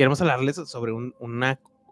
queremos hablarles sobre un,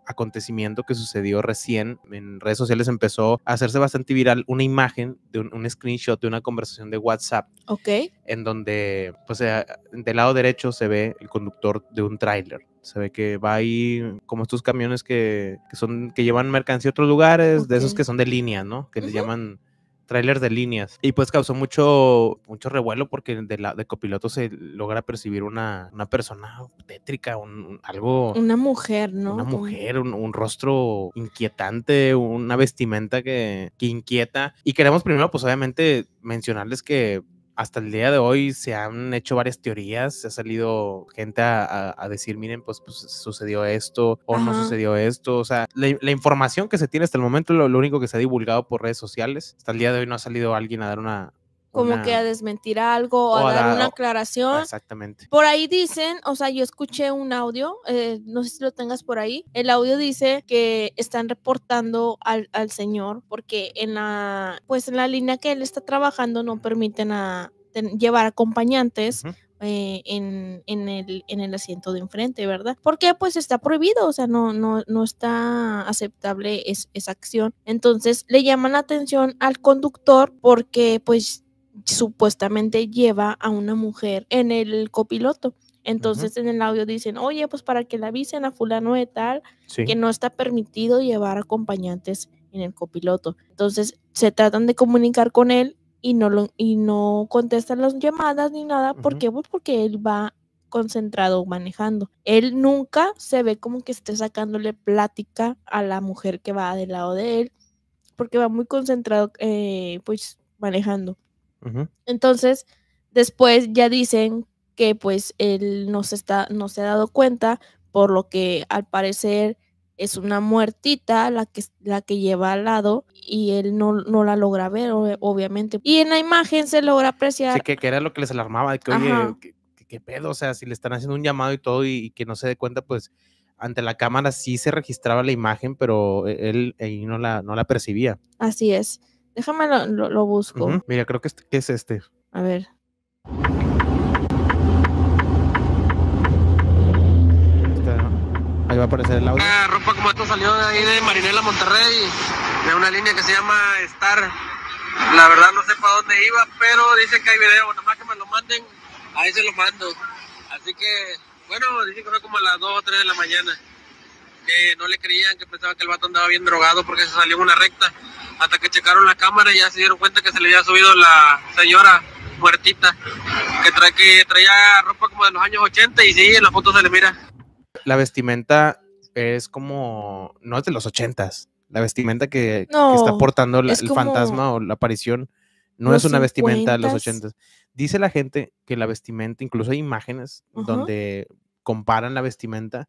acontecimiento que sucedió recién. En redes sociales empezó a hacerse bastante viral una imagen de un, screenshot de una conversación de WhatsApp. Ok. En donde, pues, del lado derecho se ve el conductor de un tráiler. Se ve que va ahí como estos camiones que, son, que llevan mercancía a otros lugares, de esos que son de línea, ¿no? Que le les llaman trailers de líneas. Y pues causó mucho, mucho revuelo porque de, copiloto se logra percibir una, persona tétrica, un, algo... Una mujer, ¿no? Una mujer, un, un rostro inquietante, una vestimenta que, que inquieta. Y queremos primero, pues obviamente, mencionarles que hasta el día de hoy se han hecho varias teorías, se ha salido gente a, decir, miren, pues, pues, sucedió esto o no sucedió esto, o sea, la, información que se tiene hasta el momento, es lo único que se ha divulgado por redes sociales, hasta el día de hoy no ha salido alguien a dar una, como que a desmentir algo o, a dar, una aclaración. Exactamente. Por ahí dicen, o sea, yo escuché un audio, eh, no sé si lo tengas por ahí, el audio dice que están reportando al, señor porque en la, pues en la línea que él está trabajando no permiten llevar acompañantes. Eh, en, el, en el asiento de enfrente, ¿verdad? Porque pues está prohibido, o sea, no, no, no está aceptable esa acción. Entonces le llaman la atención al conductor porque pues supuestamente lleva a una mujer en el copiloto. Entonces en el audio dicen, oye, pues para que le avisen a fulano de tal que no está permitido llevar acompañantes en el copiloto. Entonces se tratan de comunicar con él y no, lo, y no contestan las llamadas ni nada. ¿Por qué? Pues porque él va concentrado manejando. Él nunca se ve como que esté sacándole plática a la mujer que va del lado de él, porque va muy concentrado, eh, pues manejando. Entonces, después ya dicen que pues él no se, está, no se ha dado cuenta, por lo que al parecer es una muertita la que, la que lleva al lado y él no, no la logra ver, obviamente. Y en la imagen se logra apreciar. Sí, que, era lo que les alarmaba, que oye, ¿qué, pedo, o sea, si le están haciendo un llamado y todo y, que no se dé cuenta, pues ante la cámara sí se registraba la imagen, pero eh, él, él no, la, no la percibía. Así es. Déjame lo, lo, busco. Mira, creo este, que, es este. A ver. Ahí va a aparecer el audio. La ah, ropa como esto salió de ahí de Marinela, Monterrey, de una línea que se llama Star. La verdad no sé para dónde iba, pero dice que hay video, nomás que me lo manden, ahí se lo mando. Así que, bueno, dicen que fue como a las 2 o 3 de la mañana, que no le creían, que pensaban que el vato andaba bien drogado porque se salió en una recta hasta que checaron la cámara y ya se dieron cuenta que se le había subido la señora muertita, que, traía ropa como de los años 80 y sí, en la foto se le mira. La vestimenta es como, no es de los 80 la vestimenta que, está portando el fantasma o la aparición no es una vestimenta de los 80 s Dice la gente que la vestimenta, incluso hay imágenes donde comparan la vestimenta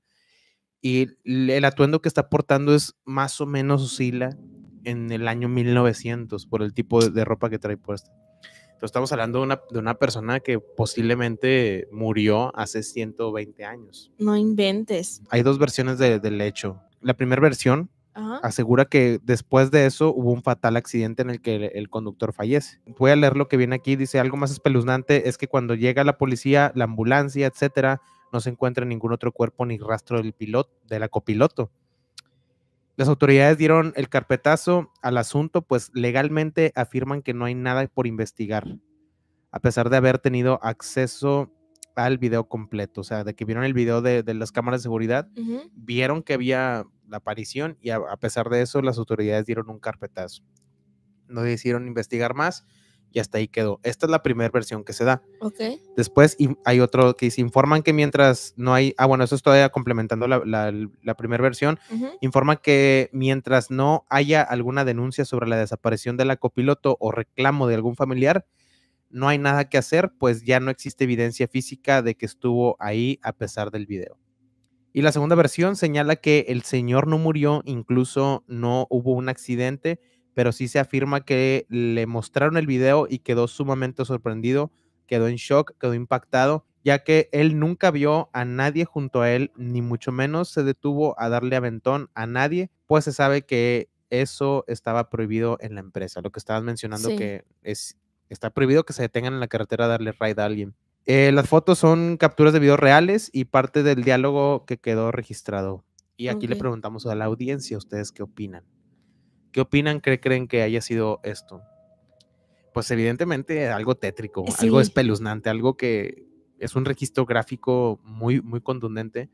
y el atuendo que está portando es más o menos oscila en el año 1900 por el tipo de, ropa que trae puesta. Entonces estamos hablando de una, de una, persona que posiblemente murió hace 120 años. No inventes. Hay dos versiones del hecho. La primera versión asegura que después de eso hubo un fatal accidente en el que el, conductor fallece. Voy a leer lo que viene aquí. Dice algo más espeluznante es que cuando llega la policía, la ambulancia, etcétera, no se encuentra ningún otro cuerpo ni rastro del piloto, de la copiloto. Las autoridades dieron el carpetazo al asunto, pues legalmente afirman que no hay nada por investigar, a pesar de haber tenido acceso al video completo, o sea, de que vieron el video de, las cámaras de seguridad, vieron que había la aparición y a, a, pesar de eso las autoridades dieron un carpetazo. No decidieron investigar más y hasta ahí quedó. Esta es la primera versión que se da. Okay. Después hay otro que dice, informan que mientras no hay, ah, bueno, eso es todavía complementando la, primera versión, Informan que mientras no haya alguna denuncia sobre la desaparición del la copiloto o reclamo de algún familiar, no hay nada que hacer, pues ya no existe evidencia física de que estuvo ahí a pesar del video. Y la segunda versión señala que el señor no murió, incluso no hubo un accidente, pero sí se afirma que le mostraron el video y quedó sumamente sorprendido, quedó en shock, quedó impactado, ya que él nunca vio a nadie junto a él, ni mucho menos se detuvo a darle aventón a nadie, pues se sabe que eso estaba prohibido en la empresa, lo que estabas mencionando que es, está prohibido que se detengan en la carretera a darle raid a alguien. Eh, las fotos son capturas de videos reales y parte del diálogo que quedó registrado. Y aquí le preguntamos a la audiencia, ¿ustedes qué opinan? ¿Qué opinan? creen que haya sido esto? Pues evidentemente algo tétrico, eh, algo espeluznante, algo que es un registro gráfico muy, muy contundente.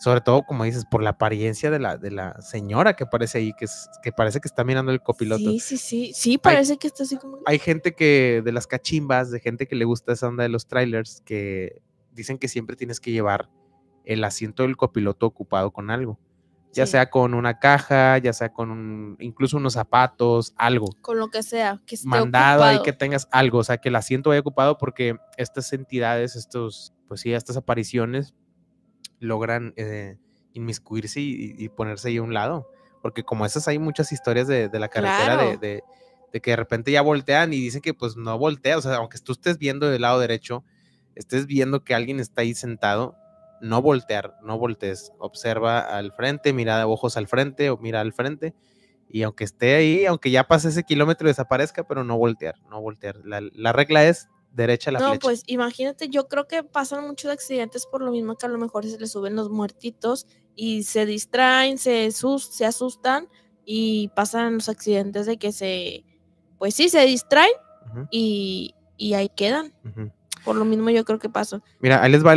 Sobre todo, como dices, por la apariencia de la, de la señora que aparece ahí, que, es, que parece que está mirando el copiloto. Sí, sí, sí, sí, parece que está así como... Hay gente que, de las cachimbas, de gente que le gusta esa onda de los trailers, que dicen que siempre tienes que llevar el asiento del copiloto ocupado con algo ya sea con una caja, ya sea con incluso unos zapatos, algo. Con lo que sea, que esté mandado y que tengas algo, o sea, que el asiento vaya ocupado porque estas entidades, estos, pues sí, estas apariciones logran eh, inmiscuirse y, ponerse ahí a un lado, porque como esas hay muchas historias de, la carretera de, de, que de repente ya voltean y dicen que pues no voltea, o sea, aunque tú estés viendo del lado derecho, estés viendo que alguien está ahí sentado, no voltear, no voltees, observa al frente, mira ojos al frente o mira al frente. Y aunque esté ahí, aunque ya pase ese kilómetro, desaparezca, pero no voltear, no voltear. La, regla es derecha a la No, pues imagínate, yo creo que pasan muchos accidentes por lo mismo que a lo mejor se les suben los muertitos y se distraen, se, se asustan y pasan los accidentes de que se, pues sí, se distraen y, y, ahí quedan. Por lo mismo yo creo que pasó. Mira, ahí les va